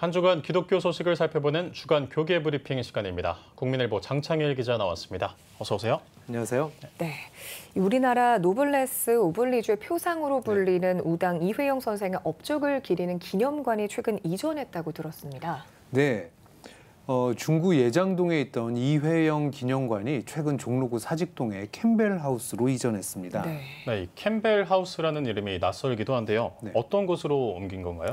한 주간 기독교 소식을 살펴보는 주간 교계 브리핑 시간입니다. 국민일보 장창일 기자 나왔습니다. 어서 오세요. 안녕하세요. 네. 우리나라 노블레스 오블리주의 표상으로 네. 불리는 네. 우당 이회영 선생의 업적을 기리는 기념관이 최근 이전했다고 들었습니다. 네. 어, 중구 예장동에 있던 이회영 기념관이 최근 종로구 사직동의 캠벨 하우스로 이전했습니다. 네. 네 캠벨 하우스라는 이름이 낯설기도 한데요. 네. 어떤 곳으로 옮긴 건가요?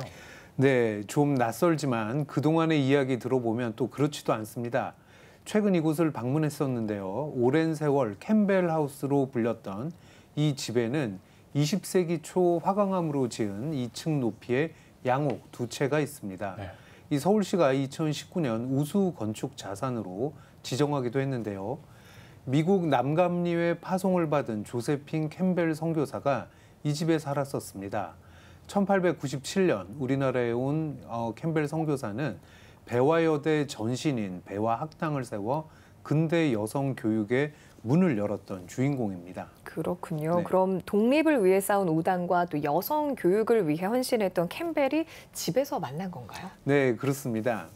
네, 좀 낯설지만 그동안의 이야기 들어보면 또 그렇지도 않습니다. 최근 이곳을 방문했었는데요. 오랜 세월 캠벨 하우스로 불렸던 이 집에는 20세기 초 화강암으로 지은 2층 높이의 양옥 두 채가 있습니다. 네. 이 서울시가 2019년 우수 건축 자산으로 지정하기도 했는데요. 미국 남감리회 파송을 받은 조세핀 캠벨 선교사가 이 집에 살았었습니다. 1897년 우리나라에 온 어, 캠벨 성교사는 배화여대 전신인 배화학당을 세워 근대 여성 교육에 문을 열었던 주인공입니다. 그렇군요. 네. 그럼 독립을 위해 싸운 우단과 또 여성 교육을 위해 헌신했던 캠벨이 집에서 만난 건가요? 네, 그렇습니다.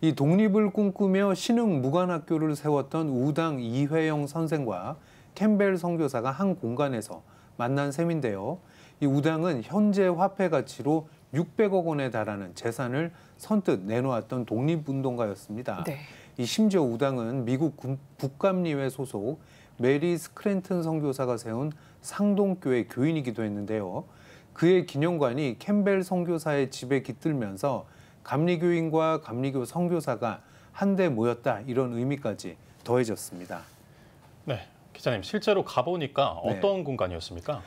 이 독립을 꿈꾸며 신흥 무관학교를 세웠던 우당 이회영 선생과 캠벨 선교사가 한 공간에서 만난 셈인데요. 이 우당은 현재 화폐 가치로 600억 원에 달하는 재산을 선뜻 내놓았던 독립운동가였습니다. 네. 이 심지어 우당은 미국 국감리회 소속 메리 스크랜튼 선교사가 세운 상동교회 교인이기도 했는데요. 그의 기념관이 캠벨 선교사의 집에 깃들면서 감리교인과 감리교 선교사가 한데 모였다 이런 의미까지 더해졌습니다. 네, 기자님 실제로 가보니까 네. 어떤 네. 공간이었습니까?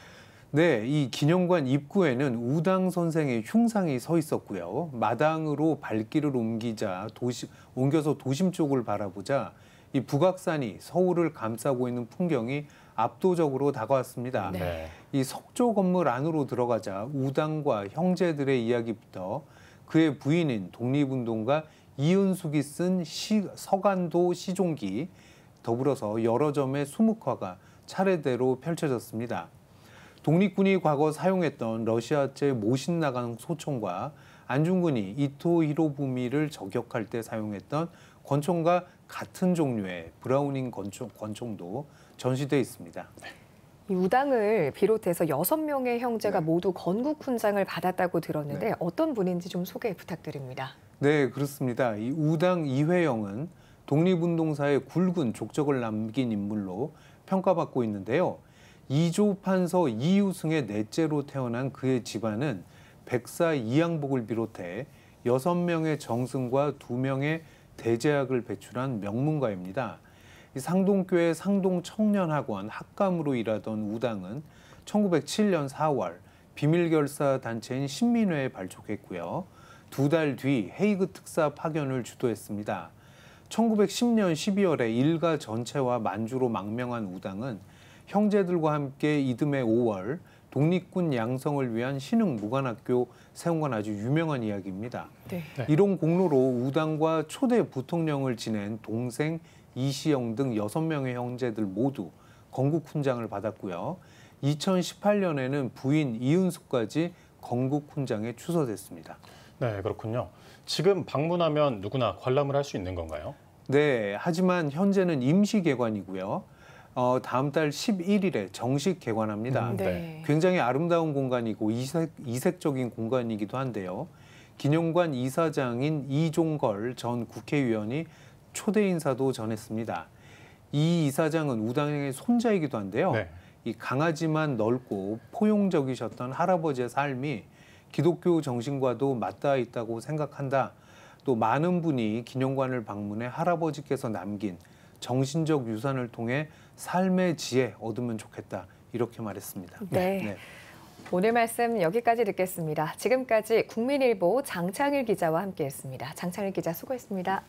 네, 이 기념관 입구에는 우당 선생의 흉상이 서 있었고요. 마당으로 발길을 옮기자 도시, 옮겨서 도심 쪽을 바라보자 이 북악산이 서울을 감싸고 있는 풍경이 압도적으로 다가왔습니다. 네. 이 석조 건물 안으로 들어가자 우당과 형제들의 이야기부터 그의 부인인 독립운동가 이은숙이 쓴 시, 서간도 시종기 더불어서 여러 점의 수묵화가 차례대로 펼쳐졌습니다. 독립군이 과거 사용했던 러시아제 모신 나간 소총과 안중근이 이토 히로부미를 저격할 때 사용했던 권총과 같은 종류의 브라우닝 권총, 권총도 전시돼 있습니다. 이 우당을 비롯해서 여섯 명의 형제가 네. 모두 건국 훈장을 받았다고 들었는데 네. 어떤 분인지 좀 소개 부탁드립니다. 네, 그렇습니다. 이 우당 이회영은 독립운동사의 굵은 족적을 남긴 인물로 평가받고 있는데요. 이조판서 이유승의 넷째로 태어난 그의 집안은 백사 이양복을 비롯해 여섯 명의 정승과 두명의 대제학을 배출한 명문가입니다. 상동교회 상동청년학원 학감으로 일하던 우당은 1907년 4월 비밀결사 단체인 신민회에 발족했고요. 두 달 뒤 헤이그 특사 파견을 주도했습니다. 1910년 12월에 일가 전체와 만주로 망명한 우당은 형제들과 함께 이듬해 5월 독립군 양성을 위한 신흥 무관학교 세운 건 아주 유명한 이야기입니다. 네. 네. 이런 공로로 우당과 초대 부통령을 지낸 동생 이시영 등 6명의 형제들 모두 건국 훈장을 받았고요. 2018년에는 부인 이은숙까지 건국 훈장에 추서됐습니다. 네, 그렇군요. 지금 방문하면 누구나 관람을 할 수 있는 건가요? 네, 하지만 현재는 임시 개관이고요. 어, 다음 달 11일에 정식 개관합니다. 음, 네. 네. 굉장히 아름다운 공간이고 이색, 이색적인 공간이기도 한데요. 기념관 이사장인 이종걸 전 국회의원이 초대 인사도 전했습니다. 이 이사장은 우당의 손자이기도 한데요. 네. 이 강하지만 넓고 포용적이셨던 할아버지의 삶이 기독교 정신과도 맞닿아 있다고 생각한다. 또 많은 분이 기념관을 방문해 할아버지께서 남긴 정신적 유산을 통해 삶의 지혜 얻으면 좋겠다 이렇게 말했습니다. 네. 네. 오늘 말씀 여기까지 듣겠습니다. 지금까지 국민일보 장창일 기자와 함께했습니다. 장창일 기자 수고했습니다.